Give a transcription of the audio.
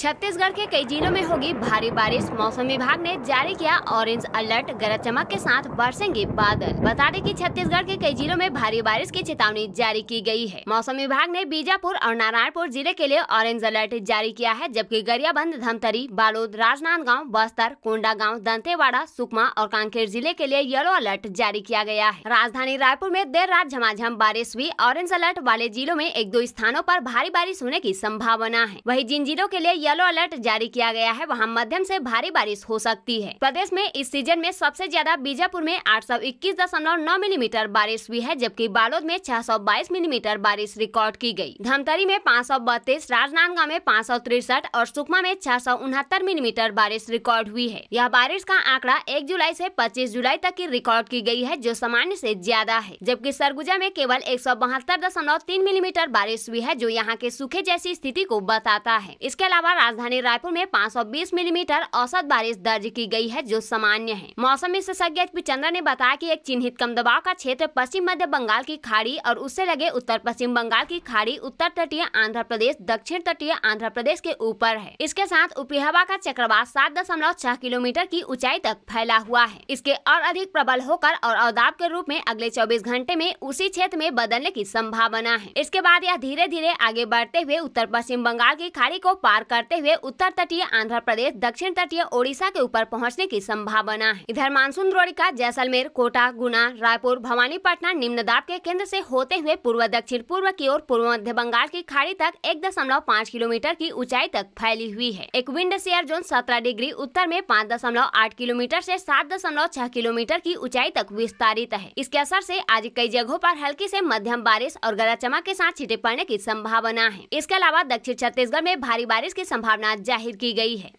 छत्तीसगढ़ के कई जिलों में होगी भारी बारिश मौसम विभाग ने जारी किया ऑरेंज अलर्ट गरज चमक के साथ बरसेंगे बादल बता दें कि छत्तीसगढ़ के कई जिलों में भारी बारिश की चेतावनी जारी की गई है मौसम विभाग ने बीजापुर और नारायणपुर जिले के लिए ऑरेंज अलर्ट जारी किया है जबकि गरियाबंद धमतरी बालोद राजनांदगांव बस्तर कोंडागांव दंतेवाड़ा सुकमा और कांकेर जिले के लिए येलो अलर्ट जारी किया गया है राजधानी रायपुर में देर रात झमाझम बारिश हुई ऑरेंज अलर्ट वाले जिलों में एक दो स्थानों आरोप भारी बारिश होने की संभावना है वही जिन जिलों के लिए येलो अलर्ट जारी किया गया है वहाँ मध्यम से भारी बारिश हो सकती है प्रदेश में इस सीजन में सबसे ज्यादा बीजापुर में आठ मिलीमीटर बारिश हुई है जबकि बालोद में छह मिलीमीटर बारिश रिकॉर्ड की गयी धमतरी में पाँच राजनांदगांव में पाँच और सुकमा में छह मिलीमीटर बारिश रिकॉर्ड हुई है यह बारिश का आंकड़ा 1 जुलाई से 25 जुलाई तक की रिकॉर्ड की गई है जो सामान्य से ज्यादा है जबकि सरगुजा में केवल तीन मिलीमीटर बारिश हुई है जो यहाँ के सूखे जैसी स्थिति को बताता है इसके अलावा राजधानी रायपुर में 520 मिलीमीटर औसत बारिश दर्ज की गई है जो सामान्य है मौसम विशेषज्ञ एच पी चंद्रा ने बताया कि एक चिन्हित कम दबाव का क्षेत्र पश्चिम मध्य बंगाल की खाड़ी और उससे लगे उत्तर पश्चिम बंगाल की खाड़ी उत्तर तटीय आंध्र प्रदेश दक्षिण तटीय आंध्र प्रदेश के ऊपर है इसके साथ ऊपरी हवा का चक्रवात सात दशमलव छह किलोमीटर की ऊंचाई तक फैला हुआ है इसके और अधिक प्रबल होकर और अवदाब के रूप में अगले चौबीस घंटे में उसी क्षेत्र में बदलने की संभावना है इसके बाद यह धीरे धीरे आगे बढ़ते हुए उत्तर पश्चिम बंगाल की खाड़ी को पार कर करते हुए उत्तर तटीय आंध्र प्रदेश दक्षिण तटीय ओडिशा के ऊपर पहुंचने की संभावना है इधर मानसून द्रोणिका जैसलमेर कोटा गुना रायपुर भवानी पटना निम्न दाब के केंद्र से होते हुए पूर्व दक्षिण पूर्व की ओर पूर्व मध्य बंगाल की खाड़ी तक एक दशमलव पाँच किलोमीटर की ऊंचाई तक फैली हुई है एक विंड शेयर जोन सत्रह डिग्री उत्तर में पाँच दशमलव आठ किलोमीटर ऐसी सात दशमलव छह किलोमीटर की ऊंचाई तक विस्तारित है इसके असर से आज कई जगहों पर हल्की से मध्यम बारिश और गरज चमक के साथ छिटे पड़ने की संभावना है इसके अलावा दक्षिण छत्तीसगढ़ में भारी बारिश की संभावना जाहिर की गई है